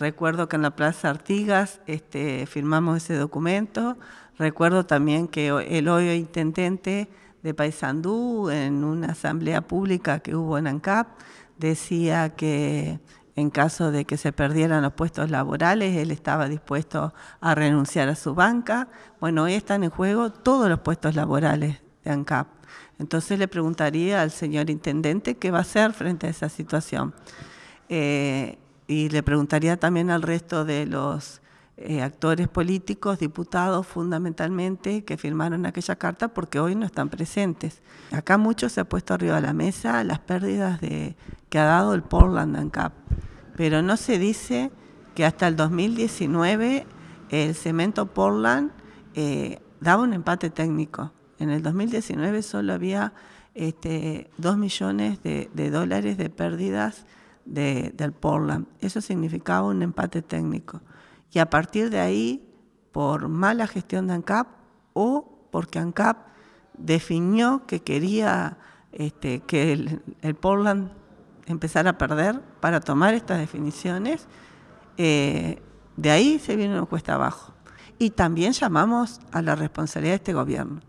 Recuerdo que en la Plaza Artigas este, firmamos ese documento. Recuerdo también que el hoy intendente de Paysandú, en una asamblea pública que hubo en ANCAP, decía que en caso de que se perdieran los puestos laborales, él estaba dispuesto a renunciar a su banca. Bueno, hoy están en juego todos los puestos laborales de ANCAP. Entonces le preguntaría al señor intendente qué va a hacer frente a esa situación. Eh, y le preguntaría también al resto de los eh, actores políticos, diputados fundamentalmente, que firmaron aquella carta porque hoy no están presentes. Acá mucho se ha puesto arriba de la mesa las pérdidas que ha dado el Portland Cap. pero no se dice que hasta el 2019 el cemento Portland eh, daba un empate técnico. En el 2019 solo había este, 2 millones de, de dólares de pérdidas del Portland. Eso significaba un empate técnico. Y a partir de ahí, por mala gestión de ANCAP o porque ANCAP definió que quería este, que el, Portland empezara a perder para tomar estas definiciones, eh, de ahí se viene una cuesta abajo. Y también llamamos a la responsabilidad de este gobierno.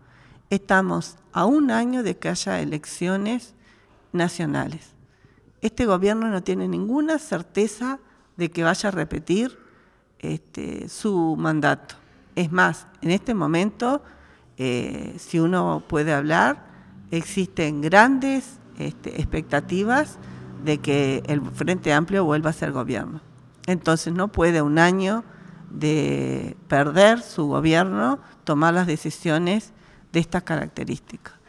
Estamos a un año de que haya elecciones nacionales este gobierno no tiene ninguna certeza de que vaya a repetir este, su mandato. Es más, en este momento, eh, si uno puede hablar, existen grandes este, expectativas de que el Frente Amplio vuelva a ser gobierno. Entonces no puede un año de perder su gobierno tomar las decisiones de estas características.